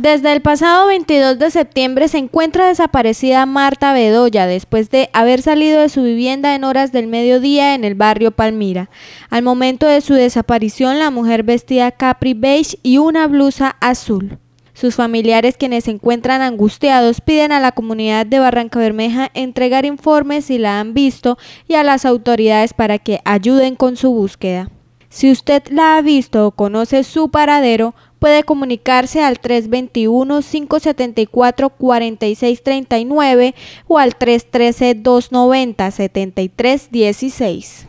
Desde el pasado 22 de septiembre se encuentra desaparecida Marta Bedoya después de haber salido de su vivienda en horas del mediodía en el barrio Palmira. Al momento de su desaparición, la mujer vestía capri beige y una blusa azul. Sus familiares, quienes se encuentran angustiados, piden a la comunidad de Barranca Bermeja entregar informes si la han visto y a las autoridades para que ayuden con su búsqueda. Si usted la ha visto o conoce su paradero, puede comunicarse al 321-574-4639 o al 313-290-7316.